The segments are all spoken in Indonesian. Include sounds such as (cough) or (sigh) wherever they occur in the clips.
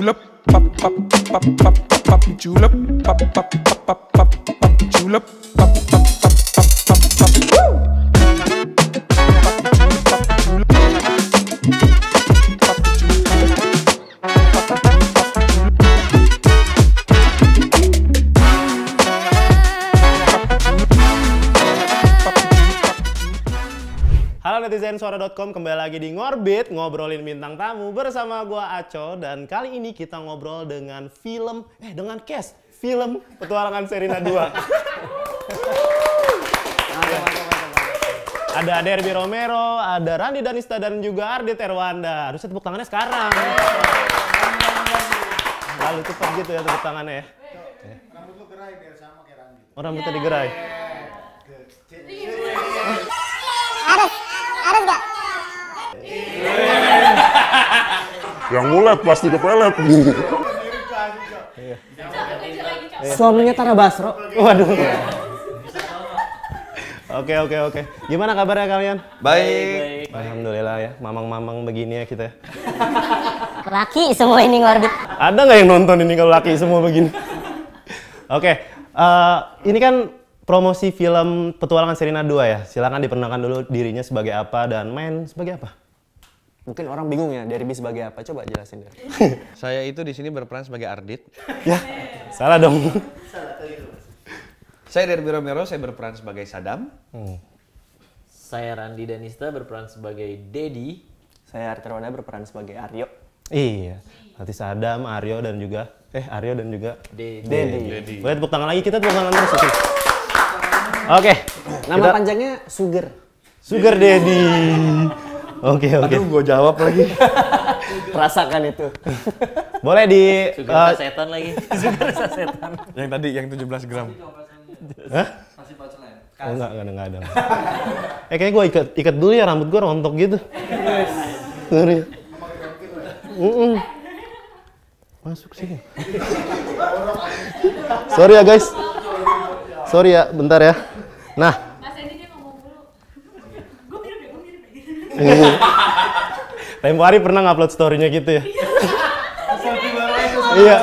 Julep, pop pop pop pop pop Julep, pop pop pop pop pop Julep. pop Suara.com kembali lagi di Ngorbit ngobrolin bintang tamu bersama gua Aco dan kali ini kita ngobrol dengan film eh dengan cast film Petualangan Serina 2. (laughs) ada Derby Romero, ada Randy Danista dan juga Ardi Terwanda Harusnya tepuk tangannya sekarang. Lalu cepat gitu ya tepuk tangannya ya. Rambut lu gerai biar sama kayak Randy. Oh, rambutnya digerai. Iya. yang ngulet pasti kepelet gitu. Iya. Suaminya Tara Basro. Waduh. Oke oke oke. Gimana kabarnya kalian? Baik. Baik. Alhamdulillah ya. Mamang-mamang begini ya kita. Ya. laki semua ini ngorbit. Ada nggak yang nonton ini kalau laki semua begini? oke. Uh, ini kan promosi film Petualangan Serina 2 ya. Silakan diperkenalkan dulu dirinya sebagai apa dan main sebagai apa? mungkin orang bingung ya derby sebagai apa coba jelasin deh (laughs) saya itu di sini berperan sebagai Ardit ya salah dong (laughs) saya Derby Romero saya berperan sebagai Sadam hmm. saya Randi Danista berperan sebagai Dedi saya Arterwana berperan sebagai Aryo iya nanti Sadam Aryo dan juga eh Aryo dan juga Dedi, Dedi. boleh tepuk tangan lagi kita tepuk tangan terus oke okay. nama kita... panjangnya Sugar Sugar Daddy Oke, okay, oke. Okay. Aduh, gue jawab lagi. (laughs) Rasakan itu. (laughs) Boleh di... Sugar uh, eh, setan lagi. (laughs) Sugar setan. yang tadi, yang 17 gram. Hah? Masih pacelan. Oh, enggak, enggak, enggak ada. eh, kayaknya gue ikat, ikat dulu ya rambut gue rontok gitu. Sorry. Mm -mm. Masuk sini. Sorry ya guys. Sorry ya, bentar ya. Nah, Tempo hari pernah ngupload storynya gitu ya. iya.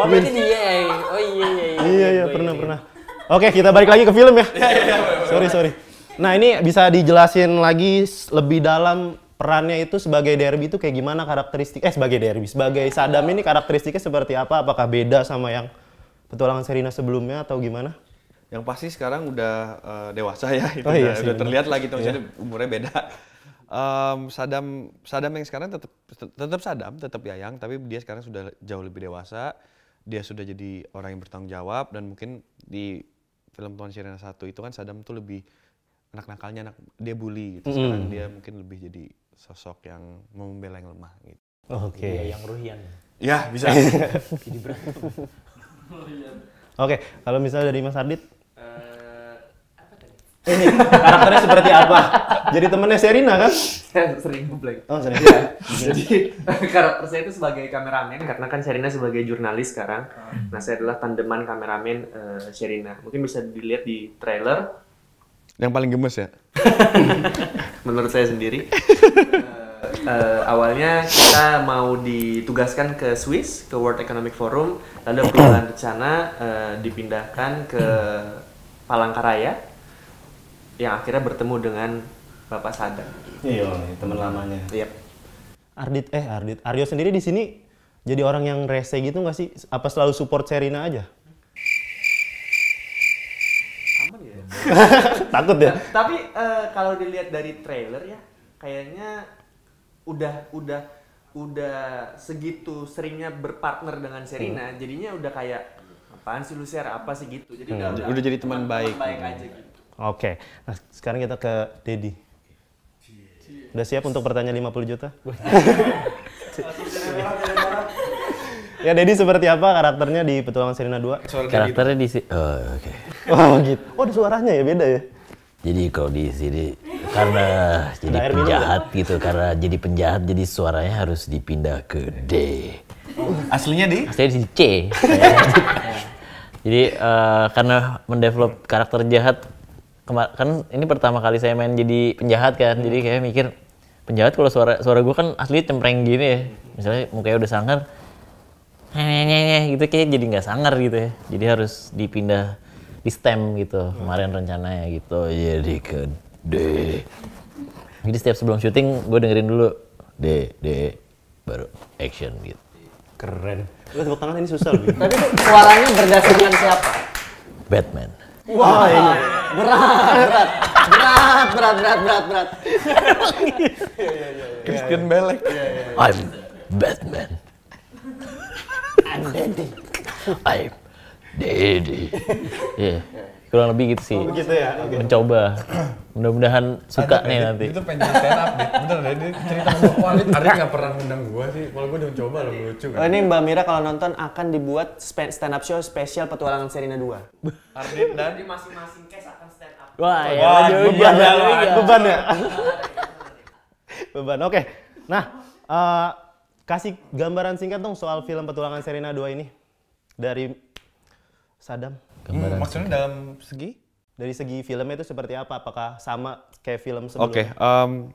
Oh, oh iya iya iya. Iya iya pernah pernah. Oke, kita balik lagi ke film ya. Iya, iya, sorry sorry. Nah ini bisa dijelasin lagi lebih dalam perannya itu sebagai derby itu kayak gimana karakteristik? Eh sebagai derby, sebagai sadam ini karakteristiknya seperti apa? Apakah beda sama yang petualangan Serina sebelumnya atau gimana? Yang pasti sekarang udah uh, dewasa ya, itu oh, iya, udah, udah terlihat lagi gitu, maksudnya yeah. umurnya beda um, Sadam Sadam yang sekarang tetap tetap Sadam, tetap Yayang, tapi dia sekarang sudah jauh lebih dewasa. Dia sudah jadi orang yang bertanggung jawab dan mungkin di film Tuan Sirena satu itu kan Sadam tuh lebih anak nakalnya anak dia bully gitu. Sekarang mm. dia mungkin lebih jadi sosok yang membela yang lemah gitu. Oke. Okay. Iya, yang Ruhian. Ya, bisa. (laughs) (laughs) Oke, okay, kalau misalnya dari Mas Ardit ini karakternya seperti apa? Jadi temennya Serina kan? Saya sering ngeblank. Oh sering. Ya. (laughs) Jadi karakter saya itu sebagai kameramen karena kan Serina sebagai jurnalis sekarang. Hmm. Nah saya adalah tandeman kameramen uh, Serina. Mungkin bisa dilihat di trailer. Yang paling gemes ya? (laughs) Menurut saya sendiri. uh, (laughs) awalnya kita mau ditugaskan ke Swiss ke World Economic Forum lalu perubahan rencana uh, dipindahkan ke Palangkaraya yang akhirnya bertemu dengan Bapak Sadar. Iya, teman lamanya. Iya. Ardit eh Ardit, Aryo sendiri di sini jadi orang yang rese gitu nggak sih? Apa selalu support Serina aja? Aman ya. (laughs) Takut ya. Nah, tapi uh, kalau dilihat dari trailer ya, kayaknya udah udah udah segitu seringnya berpartner dengan Serina, hmm. jadinya udah kayak apaan sih lu share apa sih gitu. Jadi hmm. udah, udah jadi teman baik. Teman baik aja gitu. Oke, okay. nah sekarang kita ke Dedi. Udah siap untuk pertanyaan 50 juta? ya Dedi seperti apa karakternya di Petualangan Serena 2? Karakternya gitu. di sini, oh, Okay. Oh gitu. Oh ada suaranya ya beda ya? Jadi kalau di sini karena jadi penjahat gitu, karena jadi penjahat jadi suaranya harus dipindah ke D. Aslinya di? Aslinya di C. (laughs) jadi uh, karena mendevelop karakter jahat kan ini pertama kali saya main jadi penjahat kan jadi kayak mikir penjahat kalau suara suara gue kan asli cempreng gini ya misalnya mukanya udah sangar gitu kayak jadi nggak sangar gitu ya jadi harus dipindah di stem gitu kemarin rencananya gitu jadi ke D jadi setiap sebelum syuting gue dengerin dulu D D baru action gitu keren lu tepuk tangan ini susah tapi suaranya berdasarkan siapa Batman Wah, ini iya. berat, berat, berat, berat, berat, berat, berat. Christian Bale. Iya, iya, I'm Batman. I'm Daddy. I'm Daddy. Yeah kurang lebih gitu sih. Oh, begitu ya. Okay. Mencoba. Mudah-mudahan suka nih nanti. Itu pengen stand up deh. Bener deh, cerita gue. Wah, Adit nggak pernah ngundang gue sih. Kalau gue udah mencoba loh, lucu kan. Oh, ini Mbak Mira kalau nonton akan dibuat stand up show spesial petualangan Serina 2. Ardit dan masing-masing case akan stand up. Wah, ya, Wah juga. Ya, ya. beban ya. Beban ya. beban. Oke. Okay. Nah, uh, kasih gambaran singkat dong soal film petualangan Serina 2 ini dari Sadam. Gambaran. Hmm, maksudnya segi. dalam segi? Dari segi filmnya itu seperti apa? Apakah sama kayak film sebelumnya? Oke, okay, um,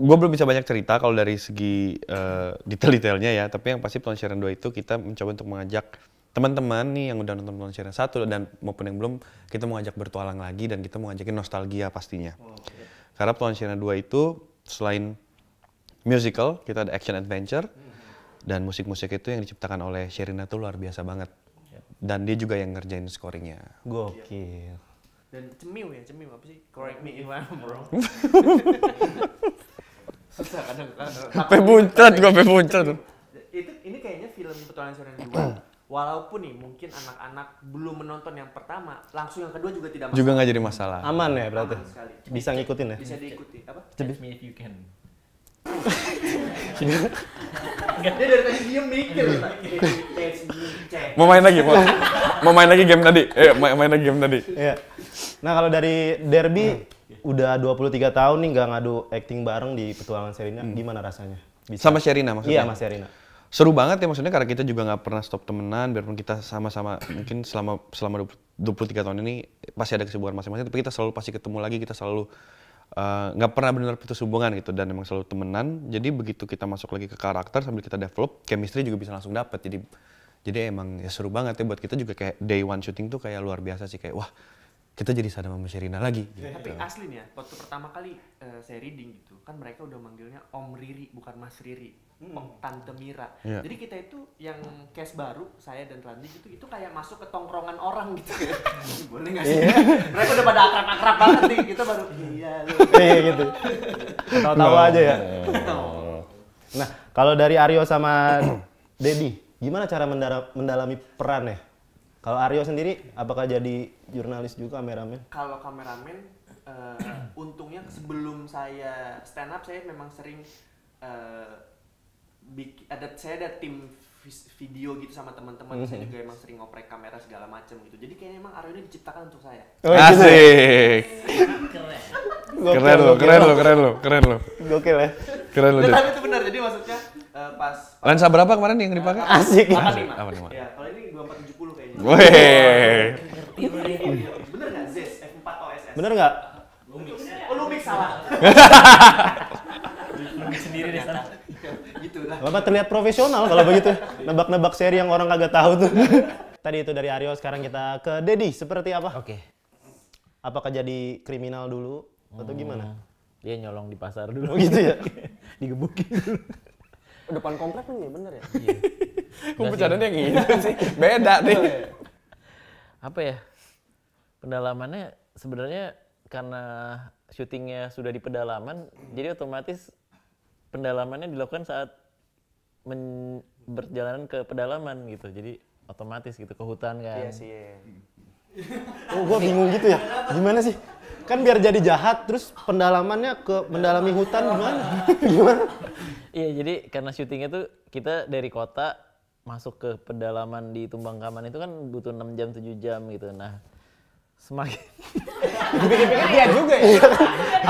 gue belum bisa banyak cerita kalau dari segi uh, detail-detailnya ya. Tapi yang pasti Plon Sharon 2 itu kita mencoba untuk mengajak teman-teman nih yang udah nonton Plon Sharon 1 dan maupun yang belum, kita mau ajak bertualang lagi dan kita mau ngajakin nostalgia pastinya. Oh, okay. Karena Plon Sharon 2 itu selain musical, kita ada action adventure, hmm. dan musik-musik itu yang diciptakan oleh Sherina tuh luar biasa banget dan dia juga yang ngerjain scoringnya. Gokil. Dan cemil ya, cemil apa sih? Correct me if I'm wrong. (laughs) Susah kadang kadang. buncret, gue buncret. Itu ini kayaknya film petualangan yang dua. Walaupun nih mungkin anak-anak belum menonton yang pertama, langsung yang kedua juga tidak masalah. Juga nggak jadi masalah. Aman ya berarti. Aman Bisa ngikutin ya. Bisa diikuti apa? Catch me if you can. Dia dari tadi diem mikir. Mau main lagi, mau, mau main lagi game tadi. Eh, main, main lagi game tadi. Iya. Nah, kalau dari Derby hmm. udah 23 tahun nih nggak ngadu acting bareng di petualangan Serina, hmm. gimana rasanya? Sama Serina maksudnya? Iya, sama Serina. Seru banget ya maksudnya karena kita juga nggak pernah stop temenan, biarpun kita sama-sama (clears throat) mungkin selama selama 23 tahun ini pasti ada kesibukan masing-masing, tapi kita selalu pasti ketemu lagi, kita selalu Eh, nggak uh, pernah benar putus hubungan gitu dan emang selalu temenan jadi begitu kita masuk lagi ke karakter sambil kita develop chemistry juga bisa langsung dapet jadi jadi emang ya seru banget ya buat kita juga kayak day one shooting tuh kayak luar biasa sih kayak wah kita jadi sadar sama Sherina lagi. Gitu. Tapi asli nih ya, waktu pertama kali uh, saya reading gitu, kan mereka udah manggilnya Om Riri, bukan Mas Riri. Hmm. Om Tante Mira. Yeah. Jadi kita itu yang case baru, saya dan Randy itu itu kayak masuk ke tongkrongan orang gitu. (laughs) Boleh gak sih? Yeah. mereka udah pada akrab-akrab banget nih, kita baru iya loh. (laughs) iya gitu. Tahu-tahu aja ya. Nah, kalau dari Aryo sama Dedi, gimana cara mendalami peran ya? Kalau Aryo sendiri, apakah jadi jurnalis juga kameramen? Kalau kameramen, uh, untungnya sebelum saya stand up, saya memang sering uh, bik ada saya ada tim video gitu sama teman-teman. Mm -hmm. Saya mhm. juga emang sering ngoprek kamera segala macam gitu. Jadi kayaknya emang Aryo ini diciptakan untuk saya. Oh, iya. Asik. keren. keren lo, keren lo, keren lo, keren lo. Gokil ya. Keren lo. Tapi itu benar. Jadi maksudnya uh, pas, pas lensa berapa kemarin yang dipakai? Asik. 85. 85. Ya, kalau ini kayaknya. Weh. Bener nggak Zes F4 OSS? Bener nggak? Lumix. Oh Lumix salah. Lumix (laughs) sendiri di sana. (laughs) gitu lah. Bapak terlihat profesional kalau begitu. Nebak-nebak seri yang orang kagak tahu tuh. (laughs) Tadi itu dari Aryo, sekarang kita ke Dedi. Seperti apa? Oke. Okay. Apakah jadi kriminal dulu atau hmm, gimana? Dia nyolong di pasar dulu oh, gitu ya. Digebukin dulu. Depan komplek kan ya, bener ya? Iya. Gue bercanda yang gitu sih. Beda (laughs) nih. Apa ya? Pendalamannya sebenarnya karena syutingnya sudah di pedalaman, jadi otomatis pendalamannya dilakukan saat men berjalanan ke pedalaman gitu. Jadi otomatis gitu ke hutan kan. Iya sih. Iya. iya. (laughs) Oh, gua bingung gitu ya. Gimana sih? Kan biar jadi jahat terus pendalamannya ke mendalami hutan gimana? (laughs) gimana? Iya, jadi karena syutingnya tuh kita dari kota masuk ke pedalaman di kaman itu kan butuh 6 jam 7 jam gitu. Nah, semakin dia juga ya. Iya. ya?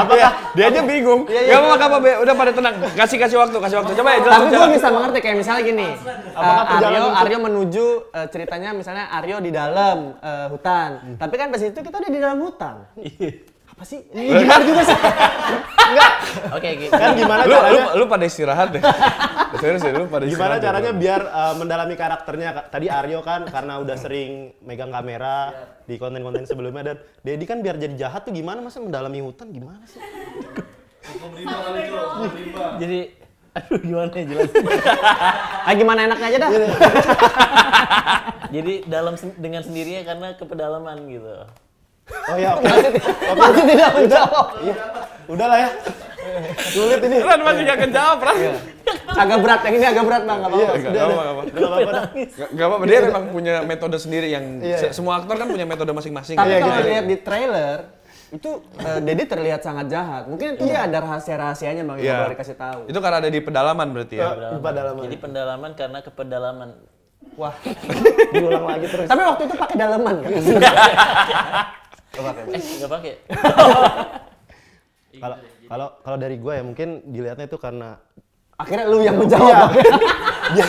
Apakah dia aja bingung? Iya, iya. Gak apa-apa, be. udah pada tenang. Kasih kasih waktu, kasih waktu. Coba ya jelas. Tapi gue bisa mengerti kayak misalnya gini. uh, Aryo Aryo menuju uh, ceritanya misalnya Aryo di dalam uh, hutan. Hmm. Tapi kan pas itu kita udah di dalam hutan. Iya apa sih? Ini gimana juga sih? Enggak. Oke, okay, Kan gimana lu, caranya? Lu, lu pada istirahat deh. (laughs) Serius ya, lu pada Gimana caranya deh. biar uh, mendalami karakternya? Tadi Aryo kan karena udah sering megang kamera di konten-konten sebelumnya dan Dedi kan biar jadi jahat tuh gimana masa mendalami hutan gimana sih? Jadi aduh gimana ya jelas. ah gimana enaknya aja dah. jadi dalam dengan sendirinya karena kepedalaman gitu. Oh ya, oke. Okay. Masih tidak menjawab. Iya. Udahlah ya. Sulit ini. Ran masih gak kejawab, Ran. Iya. Agak berat, yang ini agak berat, Bang. enggak iya, apa-apa. nggak apa-apa. Enggak apa-apa. Dia iya. memang punya metode sendiri yang semua aktor kan punya metode masing-masing. Tapi kalau gitu. lihat di trailer, itu uh, eh, Dedi terlihat sangat jahat. Mungkin itu ada rahasia-rahasianya Bang yeah. yang dikasih tahu. Itu karena ada di pedalaman berarti ya. Pedalaman. pedalaman. Jadi pendalaman karena ke pedalaman. Wah. (laughs) Diulang lagi terus. Tapi waktu itu pakai dalaman kan. (laughs) Gak pakai. Eh, gak pakai. (laughs) Kalau kalau kalau dari gue ya mungkin dilihatnya itu karena akhirnya lu yang iya. menjawab. Iya. (laughs) biar,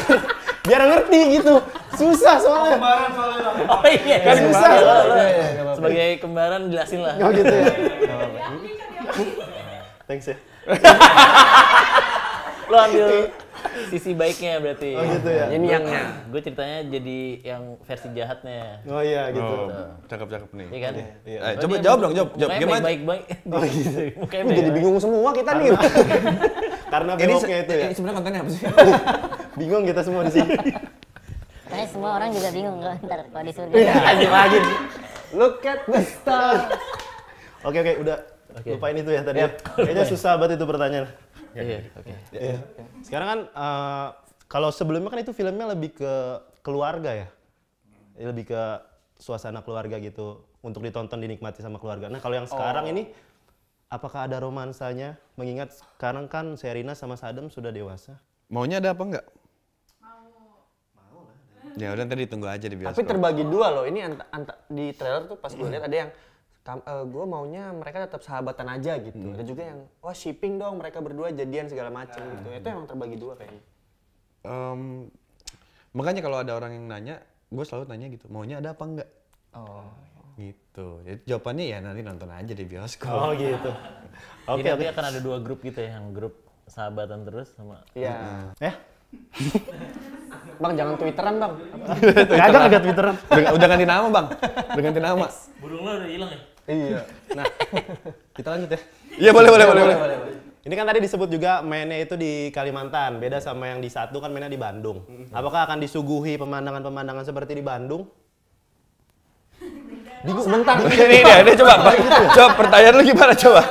biar ngerti gitu. Susah soalnya. kembaran soalnya. Oh iya. Kan kembaran, susah. Soalnya. Soalnya. Sebagai kembaran jelasin lah. Oh gitu ya. Iya, iya. Thanks ya. lo ambil (laughs) Sisi baiknya berarti. Oh gitu ya. Ini yang gue ceritanya jadi yang versi jahatnya. Oh iya gitu. Oh, cakep cakep nih. Iya kan? Iya. iya. Eh, coba jawab dong, jawab. Jawab gimana? Baik baik. (laughs) Oh gitu. (laughs) Mukanya jadi bingung semua kita nih. Karena beloknya itu ya. Ini sebenarnya kontennya apa sih? bingung kita semua di sini. karena semua orang juga bingung loh ntar kalau disuruh. Iya, lagi. Look at the star. Oke oke, udah Okay. Lupain itu ya tadi. Ya. Iya. Kayaknya susah banget itu pertanyaan. Iya, iya, iya, oke. Okay. Yeah. Yeah. Sekarang kan uh, kalau sebelumnya kan itu filmnya lebih ke keluarga ya? ya. Lebih ke suasana keluarga gitu untuk ditonton dinikmati sama keluarga. Nah, kalau yang sekarang oh. ini apakah ada romansanya mengingat sekarang kan Serina sama Sadam sudah dewasa? Maunya ada apa enggak? Mau. Mau lah. Ya udah nanti ditunggu aja di bioskop. Tapi terbagi dua loh. Ini anta, anta, di trailer tuh pas gue lihat ada yang Kam, uh, eh, gue maunya mereka tetap sahabatan aja gitu. Hmm. Ada juga yang wah oh, shipping dong mereka berdua jadian segala macam hmm. Nah. gitu. Itu emang terbagi dua kayaknya. Um, makanya kalau ada orang yang nanya, gue selalu nanya gitu, maunya ada apa enggak? Oh. Gitu. Jadi ya, jawabannya ya nanti nonton aja di bioskop. Oh gitu. (laughs) Oke, okay, Jadi akan ada dua grup gitu ya, yang grup sahabatan terus sama Iya. Ya. (laughs) Bang jangan twitteran bang. Gak ada nggak twitteran. Udah, udah ganti nama bang. Udah ganti nama. Burung lo udah hilang ya? Iya. Nah, (laughs) kita lanjut ya. Iya boleh boleh boleh boleh. Ini kan tadi disebut juga mainnya itu di Kalimantan, beda sama yang di satu kan mainnya di Bandung. Mm-hmm. Apakah akan disuguhi pemandangan-pemandangan seperti di Bandung? Bingung, mentang. Ini dia, ini coba, (laughs) coba pertanyaan lu gimana coba?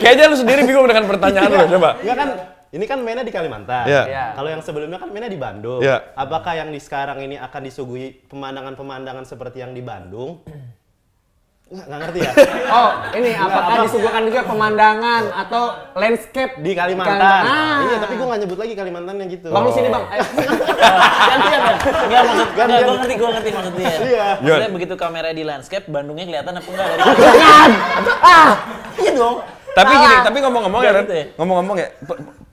Kayaknya lu sendiri bingung dengan pertanyaan lu iya. coba. Enggak kan, ini kan mainnya di Kalimantan. Yeah. Yeah. Kalau yang sebelumnya kan mainnya di Bandung. Yeah. Apakah yang di sekarang ini akan disuguhi pemandangan-pemandangan seperti yang di Bandung? Nggak ngerti ya? (laughs) oh, ini apakah apa? disuguhkan juga pemandangan atau landscape di Kalimantan? Kalimantan. Ah. ah iya, tapi gue nggak nyebut lagi Kalimantan yang gitu. Bang, oh. sini bang. (laughs) Gantian ya? Nggak, maksud, Gantian. gue ngerti, gue ngerti maksudnya Iya. Maksudnya begitu kamera di landscape, Bandungnya kelihatan apa enggak dari (laughs) ah! Iya dong. Tapi Salah. gini, tapi ngomong-ngomong gitu ya, ngomong-ngomong ya,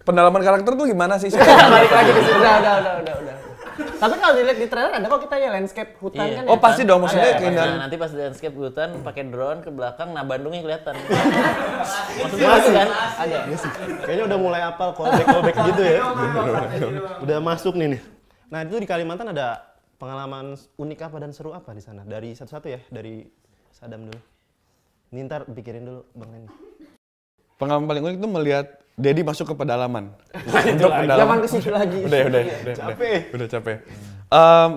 pendalaman karakter tuh gimana sih? Balik lagi ke sini. Udah, udah, udah, udah. Tapi kalau dilihat di trailer ada kok kita ya landscape hutan iya. kan. Oh, ya, pasti kan? dong maksudnya ada, keindahan. nanti pas landscape hutan pakai drone ke belakang nah Bandungnya kelihatan. (laughs) Maksudnya masih kan? Ada. Ya Kayaknya udah mulai apal callback-callback gitu ya. udah masuk nih nih. Nah, itu di Kalimantan ada pengalaman unik apa dan seru apa di sana? Dari satu-satu ya, dari Sadam dulu. Ini pikirin dulu Bang Lenny. Pengalaman paling unik itu melihat Dedi masuk ke pedalaman. (laughs) Nah, Untuk pedalaman. Jangan ke situ lagi. Udah udah, udah, udah. Capek. Udah capek. Um,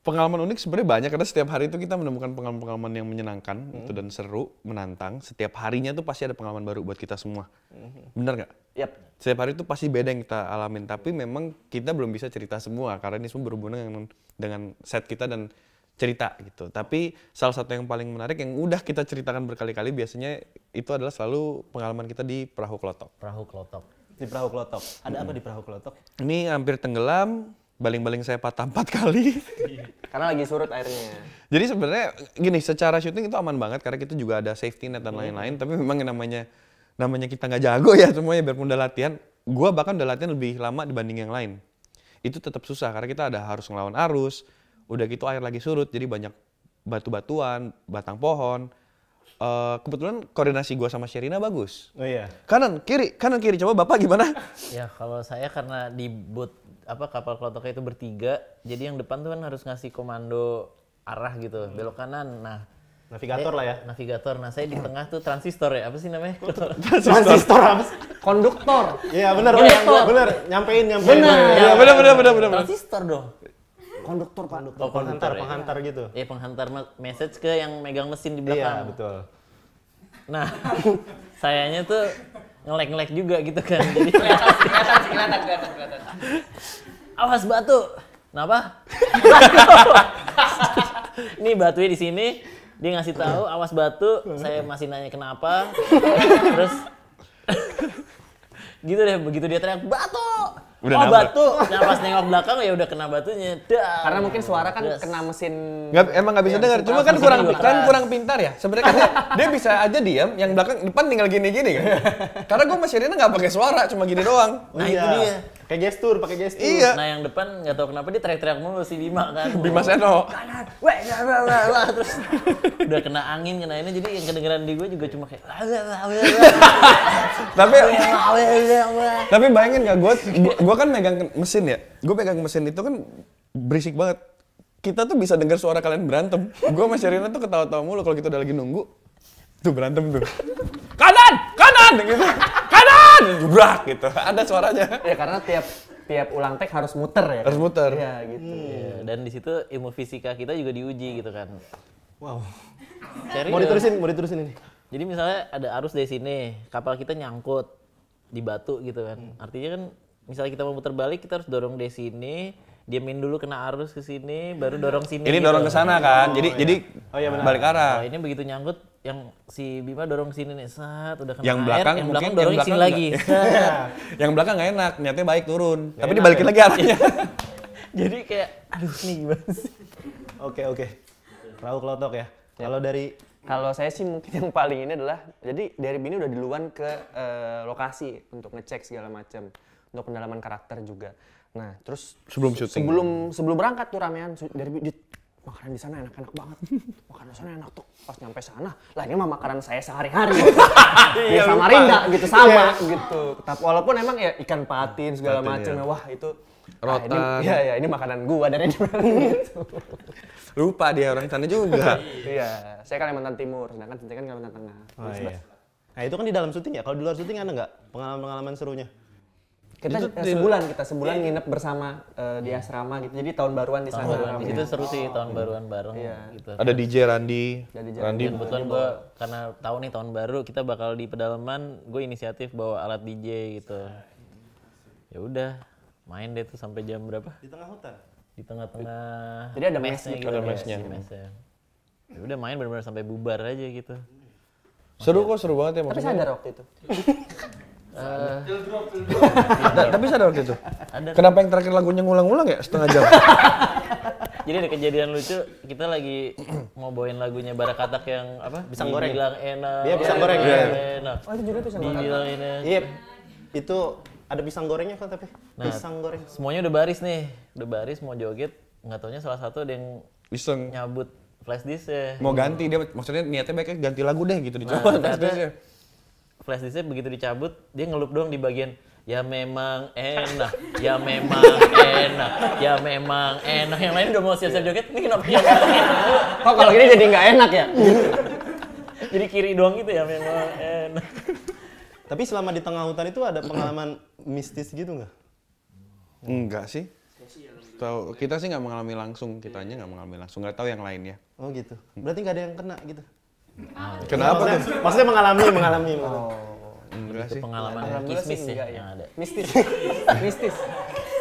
pengalaman unik sebenarnya banyak karena setiap hari itu kita menemukan pengalaman-pengalaman yang menyenangkan hmm. itu dan seru, menantang. Setiap harinya tuh pasti ada pengalaman baru buat kita semua. Hmm. Bener nggak? Yap. Setiap hari itu pasti beda yang kita alamin, tapi memang kita belum bisa cerita semua karena ini semua berhubungan dengan set kita dan cerita gitu. Tapi salah satu yang paling menarik yang udah kita ceritakan berkali-kali biasanya itu adalah selalu pengalaman kita di perahu kelotok. Perahu kelotok. Di perahu kelotok. Ada hmm. apa di perahu kelotok? Ini hampir tenggelam, baling-baling saya patah empat kali. (laughs) karena lagi surut airnya. Jadi sebenarnya gini, secara syuting itu aman banget karena kita juga ada safety net dan lain-lain. Hmm. Tapi memang namanya namanya kita nggak jago ya semuanya biarpun udah latihan. Gua bahkan udah latihan lebih lama dibanding yang lain. Itu tetap susah karena kita ada harus ngelawan arus, udah gitu air lagi surut jadi banyak batu-batuan batang pohon uh, kebetulan koordinasi gua sama Sherina bagus oh iya kanan kiri kanan kiri coba bapak gimana (laughs) ya kalau saya karena di boot apa kapal kelotoknya itu bertiga jadi yang depan tuh kan harus ngasih komando arah gitu hmm. belok kanan nah Navigator saya, eh, lah ya. Navigator. Nah, saya di tengah tuh transistor ya. Apa sih namanya? (laughs) transistor. apa sih? Konduktor. Iya, benar. Benar, benar. Nyampein, nyampein. Benar. Iya benar, benar, benar, benar. Transistor dong konduktor pak. Konduktor, oh, penghantar, ya. gitu. Iya penghantar message ke yang megang mesin di belakang. Iya betul. Nah, (laughs) sayanya tuh ngelek-ngelek juga gitu kan. Jadi (laughs) kelihatan, kelihatan, kelihatan, kelihatan, kelihatan. Awas batu. Kenapa? ini (laughs) batunya di sini. Dia ngasih tahu awas batu. Saya masih nanya kenapa. Terus gitu deh begitu dia teriak batu udah oh, nabrak. batu. Nah, pas nengok belakang ya udah kena batunya. Dah. Karena mungkin suara kan yes. kena mesin. Gak, emang nggak bisa ya, dengar. Cuma kan kurang kan kurang pintar ya. Sebenarnya kan dia bisa aja diam, yang belakang depan tinggal gini-gini kan. (laughs) Karena gue masih nggak pakai suara, cuma gini doang. Nah, iya. itu dia. Kayak gestur, pakai gestur. Iya. Nah yang depan nggak tahu kenapa dia teriak-teriak mulu si Bima kan. (laughs) Bima Seno. Kanan, wah, lah, lah, terus (laughs) udah kena angin kena ini jadi yang kedengeran di gue juga cuma kayak. tapi tapi bayangin nggak gue gue kan megang mesin ya, gue pegang mesin itu kan berisik banget. Kita tuh bisa dengar suara kalian berantem. Gue sama Sherina tuh ketawa-tawa mulu kalau kita udah lagi nunggu. Tuh berantem tuh. (laughs) Kanan, kanan gitu jubrak kan gitu. Ada suaranya. Ya karena tiap tiap ulang tek harus muter ya. Kan? Harus kan? muter. Iya gitu. Hmm. Ya, dan di situ ilmu fisika kita juga diuji gitu kan. Wow. Serius. Mau diterusin, mau diterusin ini. Jadi misalnya ada arus dari sini, kapal kita nyangkut di batu gitu kan. Hmm. Artinya kan misalnya kita mau muter balik kita harus dorong dari sini, diamin dulu kena arus ke sini baru dorong sini ini gitu. dorong ke sana kan oh, jadi iya. jadi oh, iya benar. balik arah oh, ini begitu nyangkut yang si Bima dorong sini nih saat udah kena yang belakang air, yang belakang dorong sini lagi (laughs) yang belakang nggak enak niatnya baik turun gak tapi dibalikin ya. lagi arahnya (laughs) (laughs) jadi kayak aduh nih gimana sih oke oke perahu kelotok ya kalau ya. dari kalau saya sih mungkin yang paling ini adalah jadi dari Bini udah duluan ke uh, lokasi untuk ngecek segala macam untuk pendalaman karakter juga. Nah, terus sebelum syuting. Sebelum sebelum berangkat tuh ramean dari di, makanan di sana enak-enak banget. Makanan di sana enak tuh. Pas nyampe sana, lah ini mah makanan saya sehari-hari. (laughs) ya iya, sama Rinda gitu sama yeah. gitu. Tapi walaupun emang ya ikan patin segala macam iya. ya. wah itu rotan. Ah, ini, ya ya ini makanan gua dari gitu. (laughs) Lupa dia orang sana juga. (laughs) iya, saya Kalimantan Timur, sedangkan saya kan Kalimantan Tengah. Oh, iya. Nah itu kan di dalam syuting ya, kalau di luar syuting ada nggak pengalaman-pengalaman serunya? kita itu, eh, sebulan kita sebulan iya. nginep bersama uh, di hmm. asrama gitu jadi tahun baruan di sana oh, itu seru sih oh, tahun baruan bareng iya. gitu ada DJ Randi ada Randi kebetulan gue karena tahun nih tahun baru kita bakal di pedalaman gue inisiatif bawa alat DJ gitu ya udah main deh tuh sampai jam berapa di tengah hutan di tengah-tengah jadi ada mesnya gitu, gitu. Ya, ada mesnya ya, ya udah main benar-benar sampai bubar aja gitu seru kok seru banget ya maksudnya tapi sadar waktu itu (laughs) Uh, Tapi sadar waktu itu. Ada. Kenapa yang terakhir lagunya ngulang-ulang ya setengah jam? (laughs) Jadi ada kejadian lucu, kita lagi mau bawain lagunya Barakatak yang apa? Bisa goreng. Bilang enak. Iya, bisa goreng. Iya. Enak. Oh, itu juga pisang goreng. Dibilang enak. Iya. Itu ada pisang gorengnya kan tapi. Nah, pisang goreng. Semuanya udah baris nih. Udah baris mau joget, nggak taunya salah satu ada yang iseng nyabut flash disk ya. Mau ganti dia maksudnya niatnya baiknya ganti lagu deh gitu dicoba nah, flash disk flash disknya begitu dicabut dia ngelup doang di bagian ya memang enak ya memang enak ya memang enak yang lain udah mau siap-siap iya. joget ini kenapa yang kok (laughs) oh, kalau gini jadi nggak enak ya (laughs) jadi kiri doang gitu ya, ya memang enak tapi selama di tengah hutan itu ada pengalaman mistis gitu nggak enggak sih ya, tahu kita sih nggak mengalami langsung kitanya nggak mengalami langsung nggak tahu yang lain ya oh gitu berarti nggak ada yang kena gitu Kenapa? tuh? maksudnya mengalami, mengalami. Oh. Enggak gitu. sih. Pengalaman kismis ya, ya, yang Mistis. Mistis.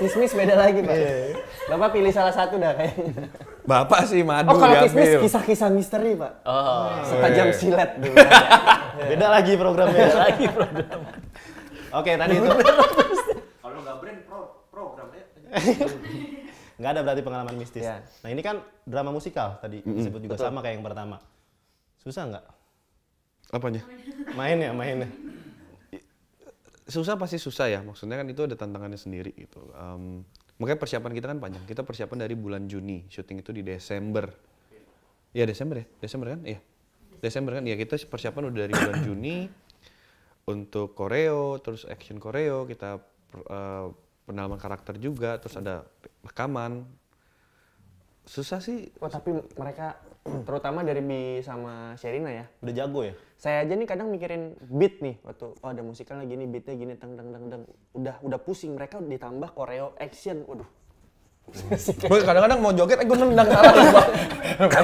Kismis beda lagi, Pak. Iya, iya. Bapak pilih salah satu dah kayaknya. Bapak sih madu Oh kalau kismis ya, kisah-kisah misteri, Pak. Oh. Iya, Setajam silet dulu. (laughs) beda lagi programnya. Beda lagi program. Oke, tadi itu. Kalau nggak brand pro programnya. Nggak ada berarti pengalaman mistis. Nah ini kan drama musikal tadi disebut juga sama kayak yang pertama Susah nggak? Apanya? Main ya, mainnya. Susah pasti susah ya. Maksudnya kan itu ada tantangannya sendiri gitu. Um, makanya persiapan kita kan panjang. Kita persiapan dari bulan Juni. Syuting itu di Desember. Ya Desember ya? Desember kan? Iya. Desember kan? Iya kita persiapan udah dari bulan Juni. Untuk koreo, terus action koreo. Kita uh, eh, penalaman karakter juga. Terus ada rekaman susah sih Oh, tapi mereka (clears throat) terutama dari Mi sama Sherina ya udah jago ya saya aja nih kadang mikirin beat nih waktu oh ada musikal lagi nih beatnya gini teng teng teng teng udah udah pusing mereka ditambah koreo action waduh hmm. gue (laughs) kadang-kadang mau joget, eh gue nendang salah bang.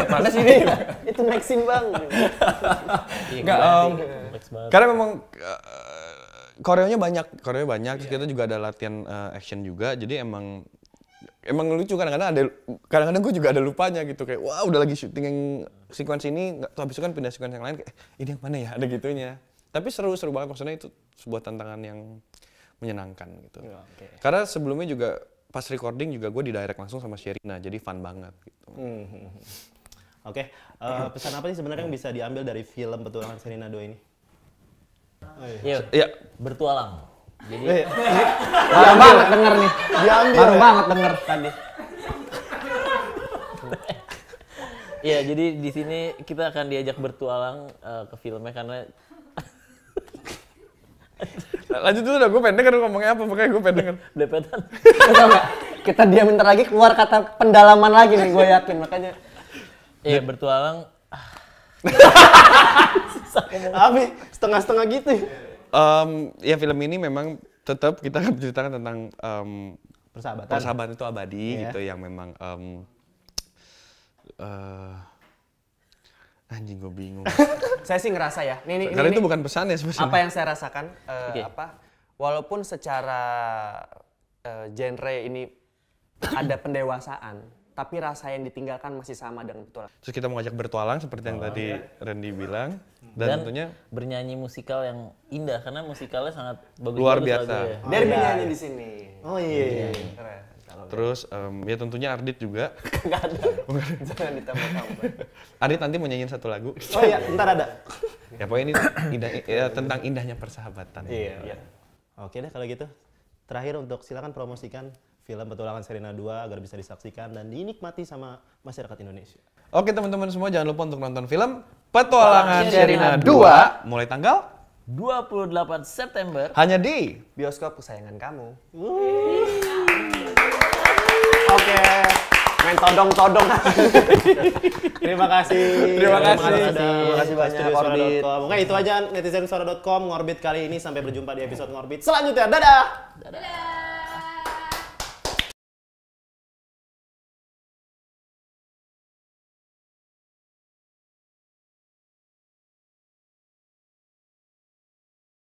Mana sih ini? Itu maxing bang. Enggak, (laughs) um, karena memang koreonya uh, banyak, koreonya banyak. Iya. Kita juga ada latihan uh, action juga, jadi emang emang lucu kadang-kadang ada kadang-kadang gue juga ada lupanya gitu kayak wah udah lagi syuting yang sequence ini nggak habis itu kan pindah sequence yang lain kayak eh, ini yang mana ya ada gitunya tapi seru-seru banget maksudnya itu sebuah tantangan yang menyenangkan gitu ya, okay. karena sebelumnya juga pas recording juga gue di direct langsung sama Sherina jadi fun banget gitu hmm. oke okay. uh, eh, pesan apa sih sebenarnya yang bisa diambil dari film petualangan Sherina Do ini oh, iya. ya bertualang jadi eh, (laughs) baru banget denger nih. Diambil. Baru eh. banget denger tadi. (laughs) Iya, jadi di sini kita akan diajak bertualang uh, ke filmnya karena (laughs) Lanjut dulu dah, gue pendek denger ngomongnya apa, makanya gue pengen denger. Depetan. kita dia bentar lagi keluar kata pendalaman lagi nih, gue yakin. Makanya, iya bertualang. Abi setengah-setengah gitu um, ya film ini memang tetap kita akan menceritakan tentang um, persahabatan. Persahabatan itu abadi yeah. gitu yang memang um, uh, anjing gue bingung. (laughs) saya sih ngerasa ya. ini ini, Karena ini, itu bukan pesan ya sebenarnya. Apa yang saya rasakan uh, eh, okay. apa walaupun secara uh, genre ini ada pendewasaan tapi rasa yang ditinggalkan masih sama dengan petualang. Terus kita mau ajak bertualang seperti yang oh, tadi ya. Randy bilang dan, dan tentunya bernyanyi musikal yang indah karena musikalnya sangat bagus luar biasa. Ya. Oh, Dari iya. bernyanyi di sini. Oh iya. Yeah. Iya. Keren. Gitu. Terus um, ya tentunya Ardit juga. (laughs) Gak ada. (laughs) Jangan ditambah-tambah. Ardit nanti mau nyanyiin satu lagu. Oh iya, ntar ada. (laughs) ya pokoknya ini indah, ya, tentang indahnya persahabatan. Iya. iya. Oke deh kalau gitu. Terakhir untuk silakan promosikan film Petualangan Serena 2 agar bisa disaksikan dan dinikmati sama masyarakat Indonesia. Oke teman-teman semua jangan lupa untuk nonton film Petualangan Serena 2 mulai tanggal 28 September hanya di bioskop kesayangan kamu. Oke. Main todong-todong. (laughs) Terima kasih. Terima kasih. Terima kasih, banyak Orbit. Oke, itu aja netizen suara.com Ngorbit kali ini sampai berjumpa di episode Ngorbit selanjutnya. Dadah. Dadah.